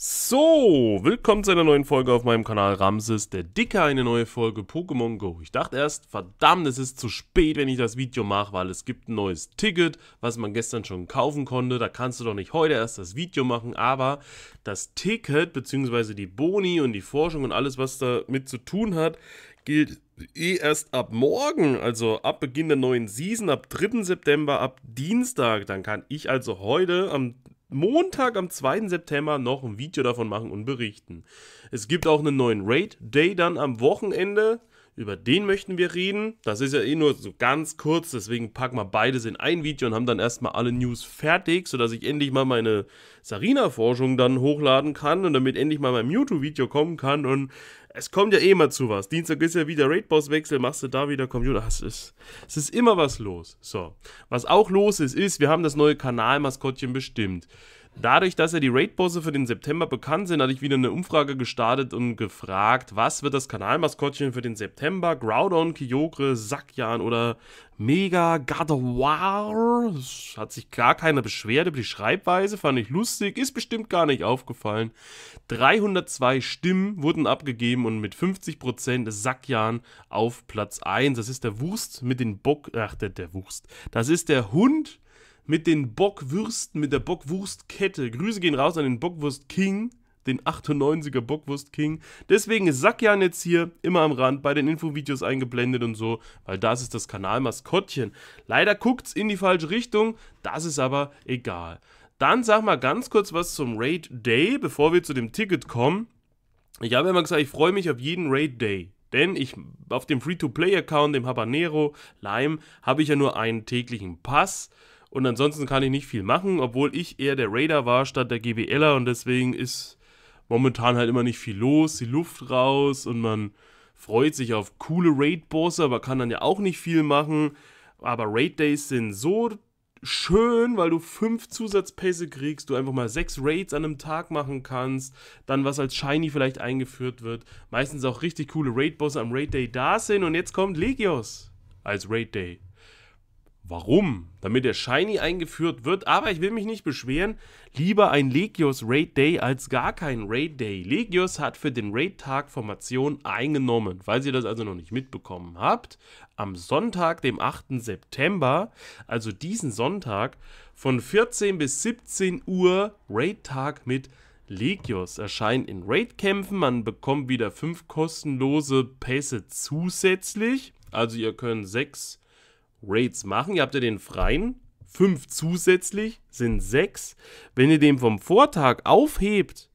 So, willkommen zu einer neuen Folge auf meinem Kanal Ramses, der Dicke, eine neue Folge Pokémon Go. Ich dachte erst, verdammt, es ist zu spät, wenn ich das Video mache, weil es gibt ein neues Ticket, was man gestern schon kaufen konnte. Da kannst du doch nicht heute erst das Video machen, aber das Ticket, bzw. die Boni und die Forschung und alles, was damit zu tun hat, gilt eh erst ab morgen, also ab Beginn der neuen Season, ab 3. September, ab Dienstag. Dann kann ich also heute am Montag am 2. September noch ein Video davon machen und berichten. Es gibt auch einen neuen Raid Day dann am Wochenende. Über den möchten wir reden. Das ist ja eh nur so ganz kurz, deswegen packen wir beides in ein Video und haben dann erstmal alle News fertig, sodass ich endlich mal meine Sarina-Forschung dann hochladen kann und damit endlich mal mein Mewtwo-Video kommen kann. Und es kommt ja eh mal zu was. Dienstag ist ja wieder Raid-Boss-Wechsel, machst du da wieder Computer. es, ist, es ist immer was los. So, was auch los ist, ist, wir haben das neue Kanal-Maskottchen bestimmt. Dadurch, dass ja die Raid-Bosse für den September bekannt sind, hatte ich wieder eine Umfrage gestartet und gefragt, was wird das Kanalmaskottchen für den September? Groudon, Kyogre, Sakyan oder Mega Gardevoir? Hat sich gar keiner beschwert über die Schreibweise, fand ich lustig, ist bestimmt gar nicht aufgefallen. 302 Stimmen wurden abgegeben und mit 50% ist Sackjan auf Platz 1. Das ist der Wurst mit den Bock, ach der, der Wurst. Das ist der Hund mit den Bockwürsten, mit der Bockwurstkette. Grüße gehen raus an den Bockwurst King, den 98er Bockwurst King. Deswegen ist Sackjan jetzt hier immer am Rand bei den Infovideos eingeblendet und so, weil das ist das Kanalmaskottchen. Leider guckt's in die falsche Richtung, das ist aber egal. Dann sag mal ganz kurz was zum Raid Day, bevor wir zu dem Ticket kommen. Ich habe immer gesagt, ich freue mich auf jeden Raid Day. Denn ich auf dem Free-to-Play-Account, dem Habanero Lime, habe ich ja nur einen täglichen Pass. Und ansonsten kann ich nicht viel machen, obwohl ich eher der Raider war statt der GBLer und deswegen ist momentan halt immer nicht viel los, die Luft raus und man freut sich auf coole Raid-Bosse, aber kann dann ja auch nicht viel machen. Aber Raid-Days sind so schön, weil du fünf Zusatzpässe kriegst, du einfach mal sechs Raids an einem Tag machen kannst, dann was als Shiny vielleicht eingeführt wird. Meistens auch richtig coole Raid-Bosse am Raid-Day da sind und jetzt kommt Legios als Raid-Day. Warum? Damit der Shiny eingeführt wird, aber ich will mich nicht beschweren. Lieber ein Legios Raid Day als gar kein Raid Day. Legios hat für den Raid-Tag Formation eingenommen. Falls ihr das also noch nicht mitbekommen habt, am Sonntag, dem 8. September, also diesen Sonntag, von 14 bis 17 Uhr Raid-Tag mit Legios erscheint in Raid-Kämpfen. Man bekommt wieder 5 kostenlose Pässe zusätzlich. Also ihr könnt 6 Raids machen. Ihr habt ja den freien. Fünf zusätzlich sind sechs. Wenn ihr den vom Vortag aufhebt,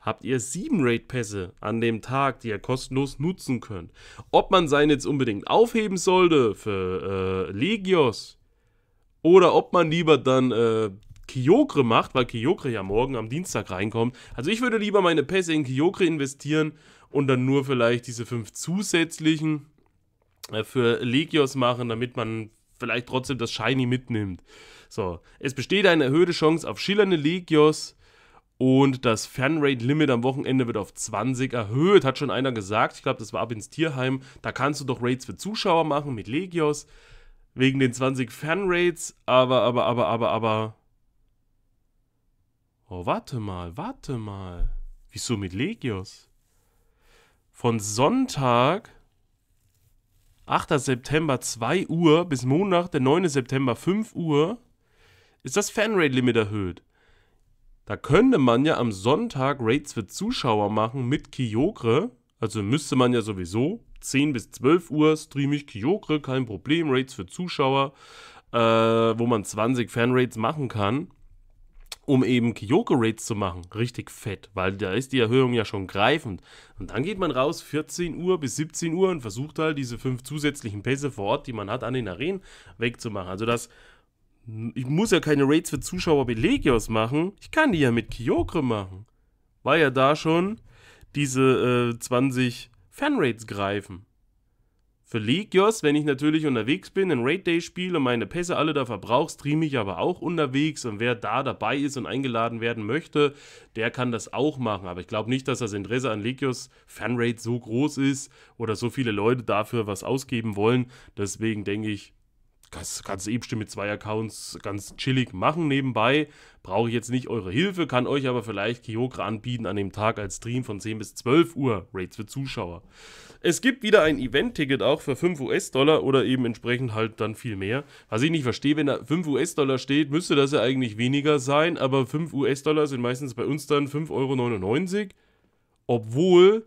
habt ihr sieben Raid-Pässe an dem Tag, die ihr kostenlos nutzen könnt. Ob man seinen jetzt unbedingt aufheben sollte für äh, Legios oder ob man lieber dann äh, Kyokre macht, weil Kyokre ja morgen am Dienstag reinkommt. Also ich würde lieber meine Pässe in Kyokre investieren und dann nur vielleicht diese fünf zusätzlichen äh, für Legios machen, damit man vielleicht trotzdem das Shiny mitnimmt. So, es besteht eine erhöhte Chance auf schillernde Legios und das fanrate limit am Wochenende wird auf 20 erhöht, hat schon einer gesagt. Ich glaube, das war ab ins Tierheim. Da kannst du doch Raids für Zuschauer machen mit Legios wegen den 20 Fanrates, aber, aber, aber, aber, aber. Oh, warte mal, warte mal. Wieso mit Legios? Von Sonntag 8. September 2 Uhr bis Montag, der 9. September 5 Uhr, ist das Fanrate-Limit erhöht. Da könnte man ja am Sonntag Rates für Zuschauer machen mit Kyokre. Also müsste man ja sowieso. 10 bis 12 Uhr streame ich Kyokre, kein Problem. Rates für Zuschauer, äh, wo man 20 Fanrates machen kann um eben Kyoko-Rates zu machen, richtig fett, weil da ist die Erhöhung ja schon greifend. Und dann geht man raus 14 Uhr bis 17 Uhr und versucht halt diese fünf zusätzlichen Pässe vor Ort, die man hat, an den Arenen wegzumachen. Also das, ich muss ja keine Rates für Zuschauer Belegios machen, ich kann die ja mit Kyoko machen. Weil ja da schon diese äh, 20 Fanrates greifen. Für Legios, wenn ich natürlich unterwegs bin, ein Raid Day spiele und meine Pässe alle da verbrauche, streame ich aber auch unterwegs und wer da dabei ist und eingeladen werden möchte, der kann das auch machen. Aber ich glaube nicht, dass das Interesse an Legios Fanrate so groß ist oder so viele Leute dafür was ausgeben wollen. Deswegen denke ich, kannst, kannst du eben schon mit zwei Accounts ganz chillig machen nebenbei. Brauche ich jetzt nicht eure Hilfe, kann euch aber vielleicht Kyokra anbieten an dem Tag als Stream von 10 bis 12 Uhr. Rates für Zuschauer. Es gibt wieder ein Event-Ticket auch für 5 US-Dollar oder eben entsprechend halt dann viel mehr. Was ich nicht verstehe, wenn da 5 US-Dollar steht, müsste das ja eigentlich weniger sein, aber 5 US-Dollar sind meistens bei uns dann 5,99 Euro. Obwohl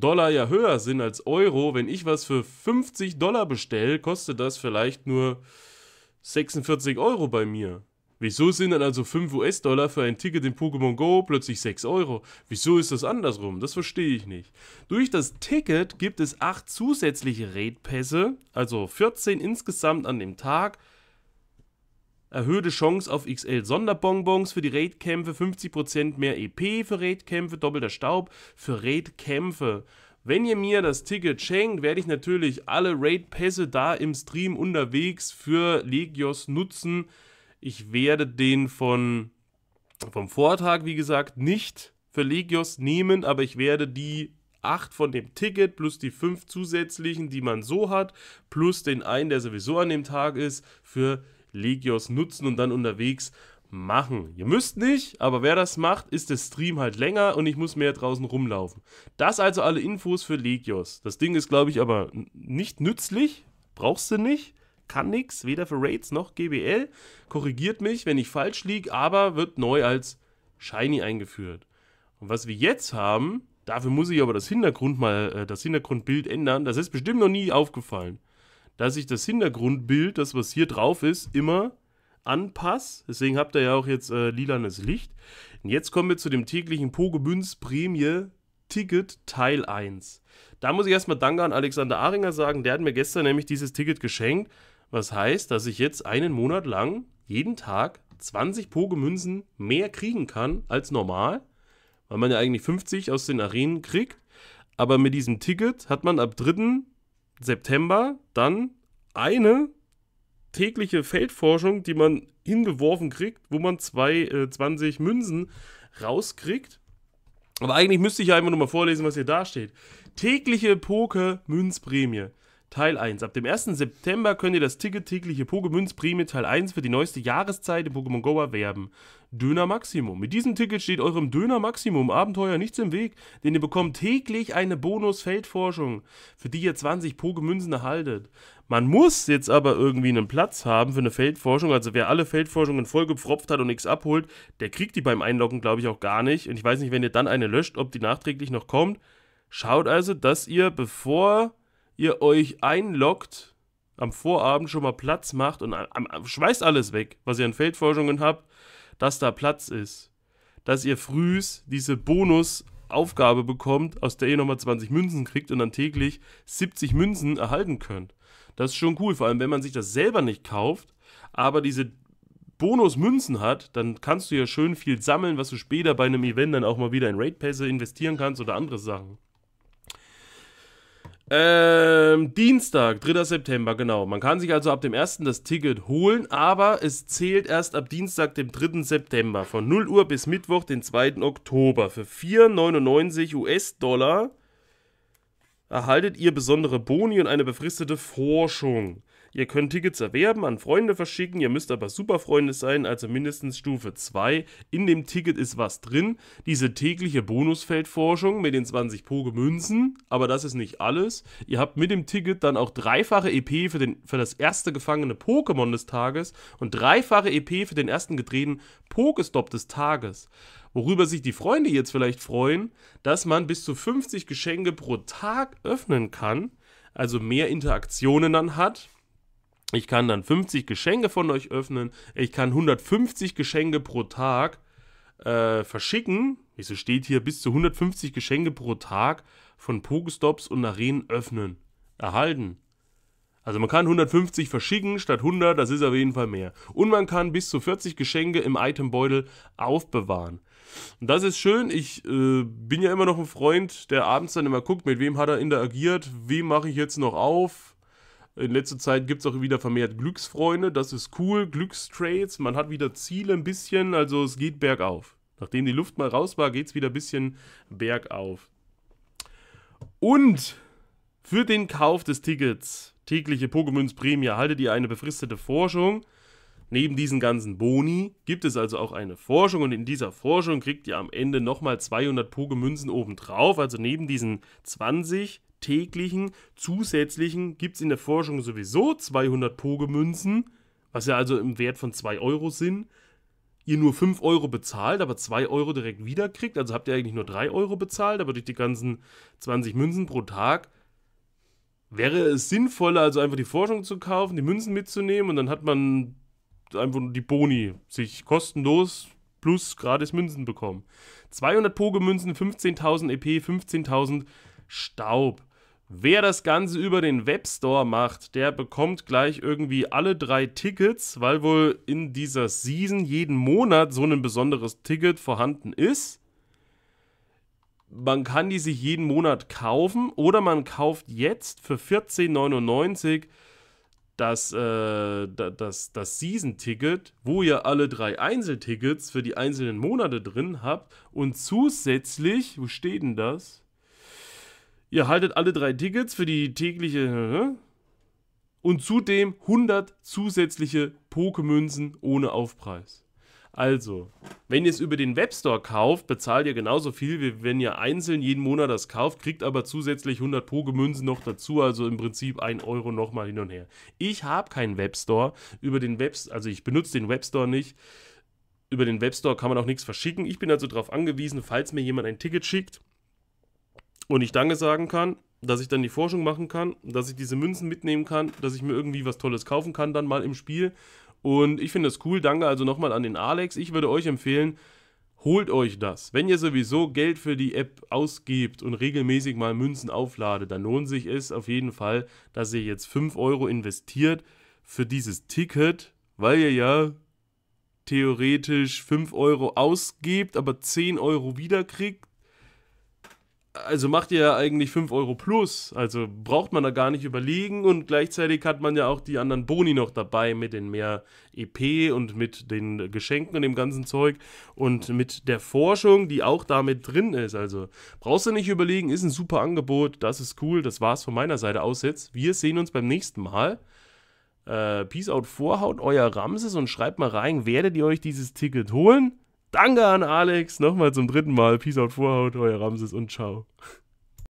Dollar ja höher sind als Euro. Wenn ich was für 50 Dollar bestelle, kostet das vielleicht nur 46 Euro bei mir. Wieso sind dann also 5 US-Dollar für ein Ticket in Pokémon Go plötzlich 6 Euro? Wieso ist das andersrum? Das verstehe ich nicht. Durch das Ticket gibt es 8 zusätzliche Raid-Pässe, also 14 insgesamt an dem Tag erhöhte Chance auf XL Sonderbonbons für die Raidkämpfe, 50% mehr EP für Raidkämpfe, doppelter Staub für Raidkämpfe. Wenn ihr mir das Ticket schenkt, werde ich natürlich alle Raid-Pässe da im Stream unterwegs für Legios nutzen. Ich werde den von, vom Vortag, wie gesagt, nicht für Legios nehmen, aber ich werde die 8 von dem Ticket plus die 5 zusätzlichen, die man so hat, plus den einen, der sowieso an dem Tag ist, für Legios nutzen und dann unterwegs machen. Ihr müsst nicht, aber wer das macht, ist der Stream halt länger und ich muss mehr draußen rumlaufen. Das also alle Infos für Legios. Das Ding ist, glaube ich, aber nicht nützlich, brauchst du nicht, kann nichts, weder für Raids noch GBL. Korrigiert mich, wenn ich falsch liege, aber wird neu als Shiny eingeführt. Und was wir jetzt haben, dafür muss ich aber das Hintergrund mal, äh, das Hintergrundbild ändern, das ist bestimmt noch nie aufgefallen dass ich das Hintergrundbild, das was hier drauf ist, immer anpasse. Deswegen habt ihr ja auch jetzt äh, lilanes Licht. Und jetzt kommen wir zu dem täglichen Pogebüns Prämie Ticket Teil 1. Da muss ich erstmal Danke an Alexander Ahringer sagen. Der hat mir gestern nämlich dieses Ticket geschenkt. Was heißt, dass ich jetzt einen Monat lang jeden Tag 20 Pogemünzen mehr kriegen kann als normal, weil man ja eigentlich 50 aus den Arenen kriegt. Aber mit diesem Ticket hat man ab 3. September dann eine tägliche Feldforschung, die man hingeworfen kriegt, wo man zwei, äh, 20 Münzen rauskriegt. Aber eigentlich müsste ich ja einfach nur mal vorlesen, was hier da steht. Tägliche Poker-Münzprämie. Teil 1. Ab dem 1. September könnt ihr das Ticket tägliche Pokémons Prämie Teil 1 für die neueste Jahreszeit in Pokémon Go erwerben. Döner Maximum. Mit diesem Ticket steht eurem Döner Maximum Abenteuer nichts im Weg, denn ihr bekommt täglich eine Bonus-Feldforschung, für die ihr 20 Pokémünzen erhaltet. Man muss jetzt aber irgendwie einen Platz haben für eine Feldforschung, also wer alle Feldforschungen voll gepfropft hat und nichts abholt, der kriegt die beim Einloggen glaube ich auch gar nicht und ich weiß nicht, wenn ihr dann eine löscht, ob die nachträglich noch kommt. Schaut also, dass ihr bevor ihr euch einloggt, am Vorabend schon mal Platz macht und schmeißt alles weg, was ihr an Feldforschungen habt, dass da Platz ist. Dass ihr frühs diese Bonusaufgabe bekommt, aus der ihr nochmal 20 Münzen kriegt und dann täglich 70 Münzen erhalten könnt. Das ist schon cool, vor allem wenn man sich das selber nicht kauft, aber diese Bonusmünzen hat, dann kannst du ja schön viel sammeln, was du später bei einem Event dann auch mal wieder in Raid Pässe investieren kannst oder andere Sachen. Ähm, Dienstag, 3. September, genau. Man kann sich also ab dem 1. das Ticket holen, aber es zählt erst ab Dienstag, dem 3. September, von 0 Uhr bis Mittwoch, den 2. Oktober. Für 4,99 US-Dollar erhaltet ihr besondere Boni und eine befristete Forschung. Ihr könnt Tickets erwerben, an Freunde verschicken, ihr müsst aber Superfreunde sein, also mindestens Stufe 2. In dem Ticket ist was drin. Diese tägliche Bonusfeldforschung mit den 20 Pokémünzen, aber das ist nicht alles. Ihr habt mit dem Ticket dann auch dreifache EP für, den, für das erste gefangene Pokémon des Tages und dreifache EP für den ersten gedrehten Pokestop des Tages. Worüber sich die Freunde jetzt vielleicht freuen, dass man bis zu 50 Geschenke pro Tag öffnen kann, also mehr Interaktionen dann hat ich kann dann 50 Geschenke von euch öffnen. Ich kann 150 Geschenke pro Tag äh, verschicken. Wieso steht hier bis zu 150 Geschenke pro Tag von Pokestops und Arenen öffnen? Erhalten. Also man kann 150 verschicken statt 100, das ist auf jeden Fall mehr. Und man kann bis zu 40 Geschenke im Itembeutel aufbewahren. Und das ist schön. Ich äh, bin ja immer noch ein Freund, der abends dann immer guckt, mit wem hat er interagiert, wem mache ich jetzt noch auf, in letzter Zeit gibt es auch wieder vermehrt Glücksfreunde, das ist cool, Glückstrades, man hat wieder Ziele ein bisschen, also es geht bergauf. Nachdem die Luft mal raus war, geht es wieder ein bisschen bergauf. Und für den Kauf des Tickets, tägliche Pokémons Prämie, haltet ihr eine befristete Forschung. Neben diesen ganzen Boni gibt es also auch eine Forschung und in dieser Forschung kriegt ihr am Ende nochmal 200 Pokémünzen obendrauf. Also neben diesen 20, täglichen zusätzlichen gibt es in der Forschung sowieso 200 Pogemünzen, was ja also im Wert von 2 Euro sind. Ihr nur 5 Euro bezahlt, aber 2 Euro direkt wiederkriegt. Also habt ihr eigentlich nur 3 Euro bezahlt, aber durch die ganzen 20 Münzen pro Tag wäre es sinnvoller, also einfach die Forschung zu kaufen, die Münzen mitzunehmen und dann hat man einfach die Boni sich kostenlos plus gratis Münzen bekommen. 200 Pogemünzen, 15.000 EP, 15.000 Staub. Wer das Ganze über den Webstore macht, der bekommt gleich irgendwie alle drei Tickets, weil wohl in dieser Season jeden Monat so ein besonderes Ticket vorhanden ist. Man kann die sich jeden Monat kaufen oder man kauft jetzt für 14,99 das, äh, das, das Season-Ticket, wo ihr alle drei Einzeltickets für die einzelnen Monate drin habt und zusätzlich, wo steht denn das? Ihr haltet alle drei Tickets für die tägliche und zudem 100 zusätzliche Pokémünzen ohne Aufpreis. Also, wenn ihr es über den Webstore kauft, bezahlt ihr genauso viel, wie wenn ihr einzeln jeden Monat das kauft, kriegt aber zusätzlich 100 Pokémünzen noch dazu, also im Prinzip 1 Euro nochmal hin und her. Ich habe keinen Webstore, über den Webstore, also ich benutze den Webstore nicht. Über den Webstore kann man auch nichts verschicken. Ich bin also darauf angewiesen, falls mir jemand ein Ticket schickt, und ich Danke sagen kann, dass ich dann die Forschung machen kann, dass ich diese Münzen mitnehmen kann, dass ich mir irgendwie was Tolles kaufen kann, dann mal im Spiel. Und ich finde das cool. Danke also nochmal an den Alex. Ich würde euch empfehlen, holt euch das. Wenn ihr sowieso Geld für die App ausgebt und regelmäßig mal Münzen aufladet, dann lohnt sich es auf jeden Fall, dass ihr jetzt 5 Euro investiert für dieses Ticket, weil ihr ja theoretisch 5 Euro ausgebt, aber 10 Euro wiederkriegt also macht ihr ja eigentlich 5 Euro plus. Also braucht man da gar nicht überlegen und gleichzeitig hat man ja auch die anderen Boni noch dabei mit den mehr EP und mit den Geschenken und dem ganzen Zeug und mit der Forschung, die auch damit drin ist. Also brauchst du nicht überlegen, ist ein super Angebot, das ist cool, das war's von meiner Seite aus jetzt. Wir sehen uns beim nächsten Mal. Äh, Peace out, Vorhaut, euer Ramses und schreibt mal rein, werdet ihr euch dieses Ticket holen? Danke an Alex. Nochmal zum dritten Mal. Peace out, Vorhaut, euer Ramses und ciao.